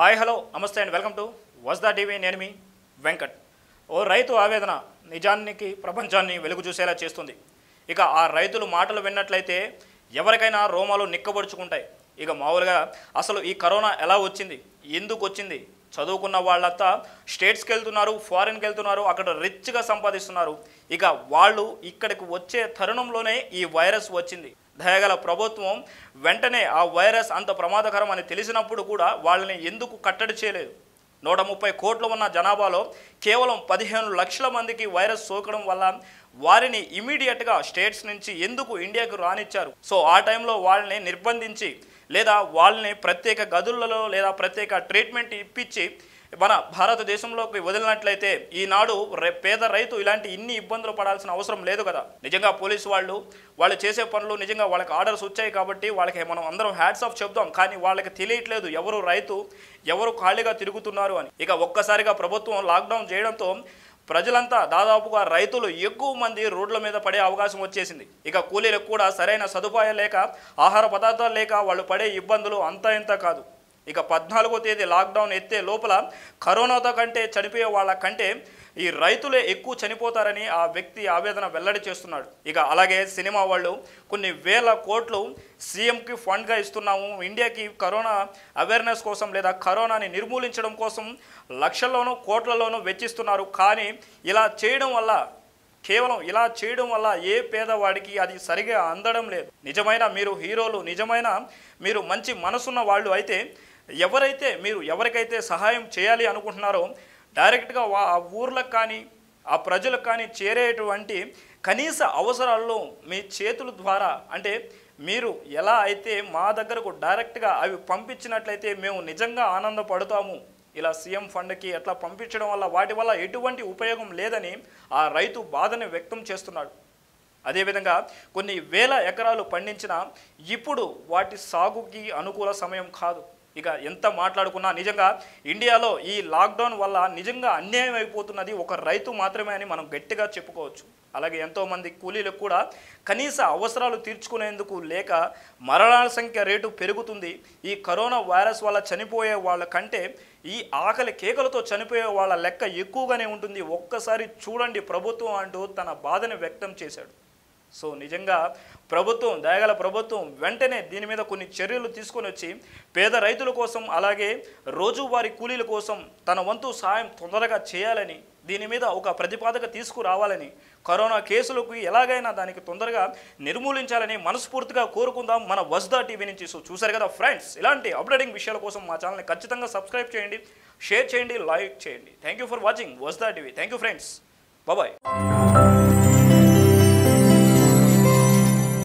hi hello నమస్తే and welcome to Vasda TV నేను మీ వెంకట్ ఓ రైతు ఆవేదన నిజానికి ప్రపంచాన్ని వెలుగు చూసేలా చేస్తుంది ఇక ఆ రైతులు మాటలు విన్నట్లయితే ఎవరికైనా రోమాలు నిక్కబడుచుకుంటాయి ఇక మామూలుగా అసలు ఈ కరోనా ఎలా వచ్చింది ఎందుకు వచ్చింది చదువుకున్న వాళ్ళంతా స్టేట్స్కి వెళ్తున్నారు ఫారిన్కి వెళ్తున్నారు అక్కడ రిచ్గా సంపాదిస్తున్నారు ఇక వాళ్ళు ఇక్కడికి వచ్చే తరుణంలోనే ఈ వైరస్ వచ్చింది దయగల ప్రభుత్వం వెంటనే ఆ వైరస్ అంత ప్రమాదకరం అని తెలిసినప్పుడు కూడా వాళ్ళని ఎందుకు కట్టడి చేయలేదు నూట ముప్పై కోట్లు ఉన్న జనాభాలో కేవలం పదిహేను లక్షల మందికి వైరస్ సోకడం వల్ల వారిని ఇమీడియట్గా స్టేట్స్ నుంచి ఎందుకు ఇండియాకు రానిచ్చారు సో ఆ టైంలో వాళ్ళని నిర్బంధించి లేదా వాళ్ళని ప్రత్యేక గదులలో లేదా ప్రత్యేక ట్రీట్మెంట్ ఇప్పించి మన భారతదేశంలోకి వదిలినట్లయితే ఈనాడు పేద రైతు ఇలాంటి ఇన్ని ఇబ్బందులు పడాల్సిన అవసరం లేదు కదా నిజంగా పోలీసు వాళ్ళు వాళ్ళు చేసే పనులు నిజంగా వాళ్ళకి ఆర్డర్స్ వచ్చాయి కాబట్టి వాళ్ళకి మనం అందరం హ్యాడ్స్ ఆఫ్ చెప్దాం కానీ వాళ్ళకి తెలియట్లేదు ఎవరు రైతు ఎవరు ఖాళీగా తిరుగుతున్నారు అని ఇక ఒక్కసారిగా ప్రభుత్వం లాక్డౌన్ చేయడంతో ప్రజలంతా దాదాపుగా రైతులు ఎక్కువ మంది రోడ్ల మీద పడే అవకాశం వచ్చేసింది ఇక కూలీలకు కూడా సరైన సదుపాయం లేక ఆహార పదార్థాలు లేక వాళ్ళు పడే ఇబ్బందులు అంతా ఇంత కాదు ఇక పద్నాలుగో తేదీ లాక్డౌన్ ఎత్తే లోపల కరోనాతో కంటే చనిపోయే వాళ్ళ కంటే ఈ రైతులే ఎక్కువ చనిపోతారని ఆ వ్యక్తి ఆవేదన వెల్లడి చేస్తున్నాడు ఇక అలాగే సినిమా వాళ్ళు కొన్ని వేల కోట్లు సీఎంకి ఫండ్గా ఇస్తున్నాము ఇండియాకి కరోనా అవేర్నెస్ కోసం లేదా కరోనాని నిర్మూలించడం కోసం లక్షల్లోనూ కోట్లలోనూ వెచ్చిస్తున్నారు కానీ ఇలా చేయడం వల్ల కేవలం ఇలా చేయడం వల్ల ఏ పేదవాడికి అది సరిగా అందడం లేదు నిజమైన మీరు హీరోలు నిజమైన మీరు మంచి మనసున్న వాళ్ళు అయితే ఎవరైతే మీరు ఎవరికైతే సహాయం చేయాలి అనుకుంటున్నారో డైరెక్ట్గా ఆ ఊర్లకు కానీ ఆ ప్రజలకు కానీ చేరేటువంటి కనీస అవసరాల్లో మీ చేతుల ద్వారా అంటే మీరు ఎలా అయితే మా దగ్గరకు డైరెక్ట్గా అవి పంపించినట్లయితే మేము నిజంగా ఆనందపడతాము ఇలా సీఎం ఫండ్కి ఎట్లా పంపించడం వల్ల వాటి వల్ల ఎటువంటి ఉపయోగం లేదని ఆ రైతు బాధని వ్యక్తం చేస్తున్నాడు అదేవిధంగా కొన్ని వేల ఎకరాలు పండించిన ఇప్పుడు వాటి సాగుకి అనుకూల సమయం కాదు ఇక ఎంత మాట్లాడుకున్నా నిజంగా ఇండియాలో ఈ లాక్డౌన్ వల్ల నిజంగా అన్యాయం అయిపోతున్నది ఒక రైతు మాత్రమే అని మనం గట్టిగా చెప్పుకోవచ్చు అలాగే ఎంతోమంది కూలీలకు కూడా కనీస అవసరాలు తీర్చుకునేందుకు లేక మరణాల సంఖ్య రేటు పెరుగుతుంది ఈ కరోనా వైరస్ వల్ల చనిపోయే వాళ్ళ కంటే ఈ ఆకలి కేకలతో చనిపోయే వాళ్ళ లెక్క ఎక్కువగానే ఉంటుంది ఒక్కసారి చూడండి ప్రభుత్వం అంటూ తన బాధను వ్యక్తం చేశాడు సో నిజంగా ప్రభుత్వం దయగల ప్రభుత్వం వెంటనే దీని మీద కొన్ని చర్యలు తీసుకొని వచ్చి పేద రైతుల కోసం అలాగే రోజువారీ కూలీల కోసం తన వంతు సహాయం తొందరగా చేయాలని దీని మీద ఒక ప్రతిపాదక తీసుకురావాలని కరోనా కేసులకు ఎలాగైనా దానికి తొందరగా నిర్మూలించాలని మనస్ఫూర్తిగా కోరుకుందాం మన వస్దా టీవీ నుంచి సో చూసారు కదా ఫ్రెండ్స్ ఇలాంటి అప్డేటింగ్ విషయాల కోసం మా ఛానల్ని ఖచ్చితంగా సబ్స్క్రైబ్ చేయండి షేర్ చేయండి లైక్ చేయండి thank for watching Vasda TV thank friends బాబాయ్